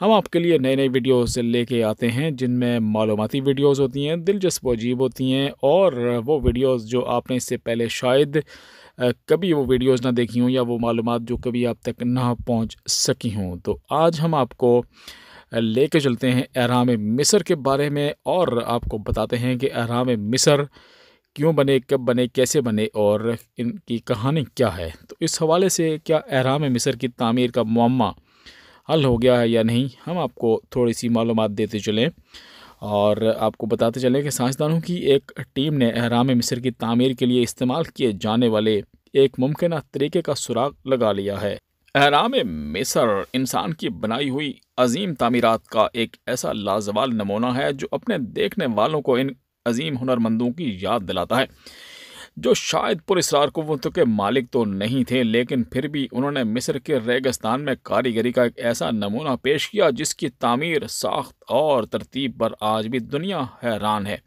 हम आपके लिए नए नए वीडियोस लेके आते हैं जिनमें मालूमती वीडियोस होती हैं दिलचस्प अजीब होती हैं और वो वीडियोस जो आपने इससे पहले शायद कभी वो वीडियोस ना देखी हों या वो मालूम जो कभी आप तक ना पहुंच सकी हों तो आज हम आपको लेके चलते हैं अहराम मिसर के बारे में और आपको बताते हैं कि अहराम मिसर क्यों बने कब बने कैसे बने और इनकी कहानी क्या है तो इस हवाले से क्या अहराम मिसर की तामीर का मामा हल हो गया है या नहीं हम आपको थोड़ी सी मालूम देते चलें और आपको बताते चलें कि साइंसदानों की एक टीम ने अहराम मिस्र की तमीर के लिए इस्तेमाल किए जाने वाले एक मुमकिन तरीके का सुराग लगा लिया है अहराम मिस्र इंसान की बनाई हुई अजीम तमीरत का एक ऐसा लाजवाल नमूना है जो अपने देखने वालों को इन अजीम हुनरमंदों की याद दिलाता है जो शायद पुलिस कुतों के मालिक तो नहीं थे लेकिन फिर भी उन्होंने मिस्र के रेगिस्तान में कारीगरी का एक ऐसा नमूना पेश किया जिसकी तमीर साख्त और तरतीब पर आज भी दुनिया हैरान है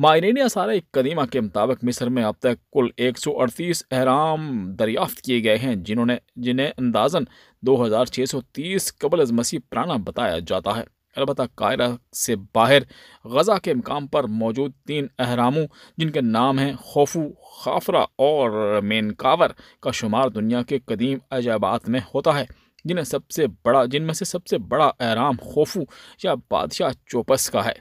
माहरीन सारा कदीमा के मुताबिक मिस्र में अब तक कुल 138 अहराम दरियाफ्त किए गए हैं जिन्होंने जिन्हें अंदाजन 2630 कबल मसीह पुराना बताया जाता है अलबत् कायरा से बाहर गज़ा के मकाम पर मौजूद तीन अहरामों जिनके नाम हैं खोफू खाफरा और मेनकावर का शुमार दुनिया के कदीम अजाबात में होता है जिन्हें सबसे बड़ा जिनमें से सबसे बड़ा अहराम खोफू या बादशाह चोपस का है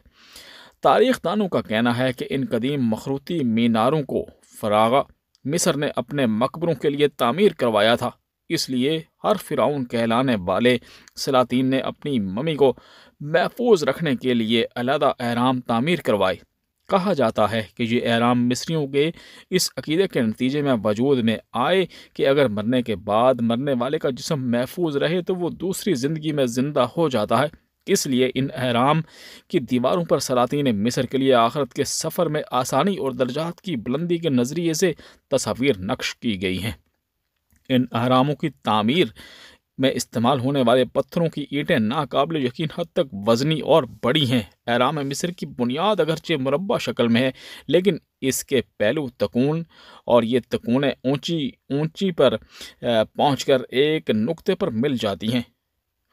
तारीख दानों का कहना है कि इन कदीम मखरूती मीनारों को फरागा मिस्र ने अपने मकबरों के लिए तामीर करवाया था इसलिए हर फिराउन कहलाने वाले सलातीन ने अपनी मम्मी को महफूज रखने के लिए अलहदा एहराम तामीर करवाए कहा जाता है कि ये एहराम मिस्रियों के इस अकीदे के नतीजे में वजूद में आए कि अगर मरने के बाद मरने वाले का जिसम महफूज रहे तो वो दूसरी ज़िंदगी में ज़िंदा हो जाता है इसलिए इन अहराम की दीवारों पर सलातीन मिस्र के लिए आखरत के सफ़र में आसानी और दर्जात की बुलंदी के नज़रिए से तस्वीर नक्श की गई हैं इन अहरामों की तामीर में इस्तेमाल होने वाले पत्थरों की ईंटें नाकबिल यकीन हद तक वजनी और बड़ी हैं एराम मिस्र की बुनियाद अगरचे मुरबा शक्ल में है लेकिन इसके पहलू तकून और ये तकूनें ऊंची ऊंची पर कर एक नुक्ते पर मिल जाती हैं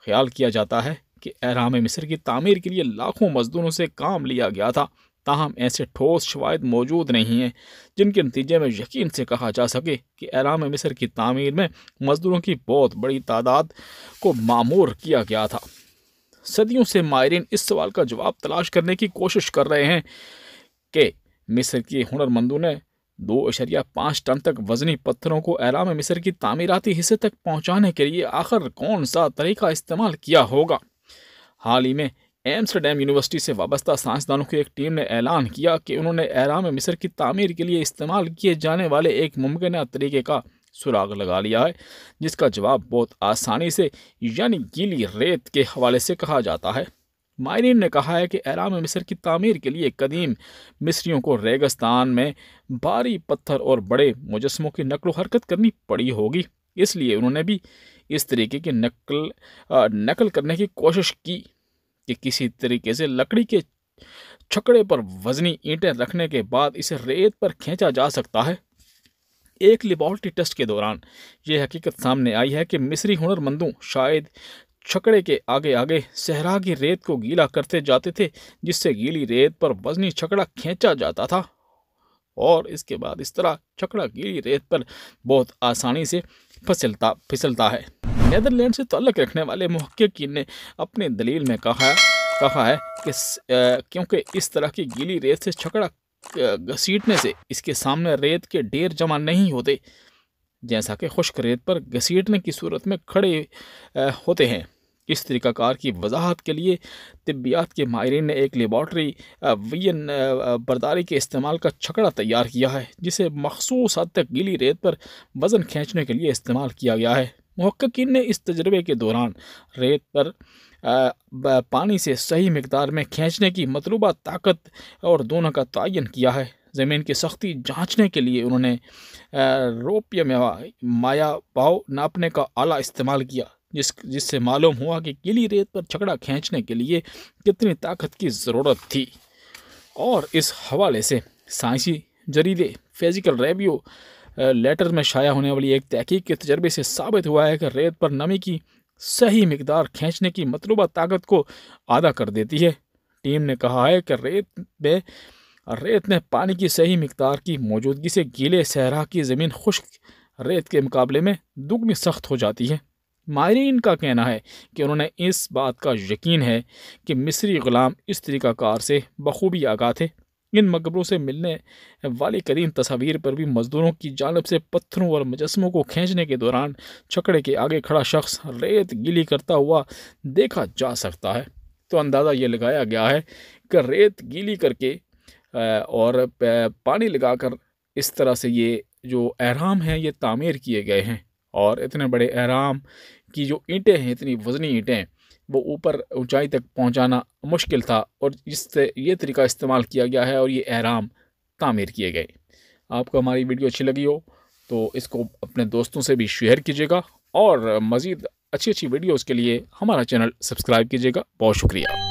ख्याल किया जाता है कि एहराम मिस्र की तामीर के लिए लाखों मजदूरों से काम लिया गया था ताहम ऐसे ठोस शवायद मौजूद नहीं हैं जिनके नतीजे में यकीन से कहा जा सके कि एलाम मिस्र की तमीर में मज़दूरों की बहुत बड़ी तादाद को मामूर किया गया था सदियों से मायरीन इस सवाल का जवाब तलाश करने की कोशिश कर रहे हैं कि मिस्र के हुनरमंदों ने दो अशरिया पाँच टन तक वजनी पत्थरों को एलाम मिस्र की तमीराती हिस्से तक पहुँचाने के लिए आखिर कौन सा तरीका इस्तेमाल किया होगा हाल ही में एम्स्टरडेम यूनिवर्सिटी से वाबस्ता साइंसदानों की एक टीम ने ऐलान किया कि उन्होंने ऐराम मिस्र की तमीर के लिए इस्तेमाल किए जाने वाले एक मुमकिन तरीके का सुराग लगा लिया है जिसका जवाब बहुत आसानी से यानी गीली रेत के हवाले से कहा जाता है मायरीन ने कहा है कि ऐराम मिस्र की तमीर के लिए कदीम मिस्रियों को रेगिस्तान में भारी पत्थर और बड़े मुजस्मों की नकलो हरकत करनी पड़ी होगी इसलिए उन्होंने भी इस तरीके की नकल आ, नकल करने की कोशिश की कि किसी तरीके से लकड़ी के छकड़े पर वजनी ईंटें रखने के बाद इसे रेत पर खींचा जा सकता है एक लेबॉर्ट्री टेस्ट के दौरान ये हकीकत सामने आई है कि मिस्री हुनरमंदों शायद छकड़े के आगे आगे सहरा की रेत को गीला करते जाते थे जिससे गीली रेत पर वजनी छकड़ा खींचा जाता था और इसके बाद इस तरह चकड़ा गीली रेत पर बहुत आसानी से फिसलता फिसलता है नैदरलैंड से तल्लक रखने वाले महक्कीन ने अपनी दलील में कहा कहा है कि क्योंकि इस तरह की गीली रेत से छकड़ा घसीटने से इसके सामने रेत के ढेर जमा नहीं होते जैसा कि खुश्क रेत पर घसीटने की सूरत में खड़े होते हैं इस तरीक़ाकार की वजाहत के लिए तबियात के माहरीन ने एक लेबॉर्ट्री वीन बर्दारी के इस्तेमाल का छकड़ा तैयार किया है जिसे मखसूस हद तक गीली रेत पर वज़न खींचने के लिए इस्तेमाल किया गया है महक्कीन ने इस तजर्बे के दौरान रेत पर पानी से सही मकदार में खींचने की मतलूबा ताकत और दोनों का तयन किया है ज़मीन की सख्ती जांचने के लिए उन्होंने रोप्य माया पाव नापने का आला इस्तेमाल किया जिस जिससे मालूम हुआ कि गिली रेत पर छकड़ा खींचने के लिए कितनी ताकत की ज़रूरत थी और इस हवाले से साइंसी जरीदे फिजिकल रेबियो लेटर में शाया होने वाली एक तहकीक के तजर्बे से साबित हुआ है कि रेत पर नमी की सही मकदार खींचने की मतलूबा ताकत को आदा कर देती है टीम ने कहा है कि रेत में रेत ने पानी की सही मकदार की मौजूदगी से गीले सहरा की ज़मीन खुश्क रेत के मुकाबले में दुगनी सख्त हो जाती है माहरीन का कहना है कि उन्होंने इस बात का यकीन है कि मिस्री ग़ुलाम इस तरीका कार से बखूबी आगा थे इन मकबरों से मिलने वाली कदीम तस्वीर पर भी मज़दूरों की जानब से पत्थरों और मुजस्मों को खींचने के दौरान छकड़े के आगे खड़ा शख्स रेत गिली करता हुआ देखा जा सकता है तो अंदाज़ा ये लगाया गया है कि रेत गीली करके और पानी लगाकर इस तरह से ये जो अहराम हैं ये तामीर किए गए हैं और इतने बड़े अहराम कि जो ईंटें हैं इतनी वजनी ईंटें वो ऊपर ऊंचाई तक पहुंचाना मुश्किल था और इससे ये तरीका इस्तेमाल किया गया है और ये अहराम तामीर किए गए आपको हमारी वीडियो अच्छी लगी हो तो इसको अपने दोस्तों से भी शेयर कीजिएगा और मज़ीद अच्छी अच्छी वीडियोज़ के लिए हमारा चैनल सब्सक्राइब कीजिएगा बहुत शुक्रिया